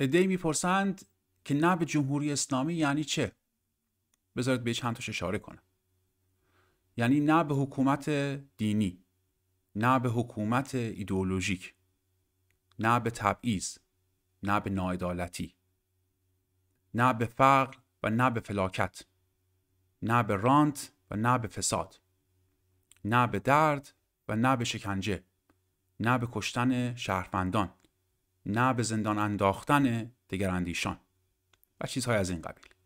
ای میپرسند که نه به جمهوری اسلامی یعنی چه بذارید به چند تاش اشاره کنم یعنی نه به حکومت دینی نه به حکومت ایدئولوژیک نه به تبعیض نه به ناعدالتی نه به فقر و نه به فلاکت نه به رانت و نه به فساد نه به درد و نه به شکنجه نه به کشتن شهروندان نه به زندان انداختن دیگر اندیشان و چیزهای از این قبیل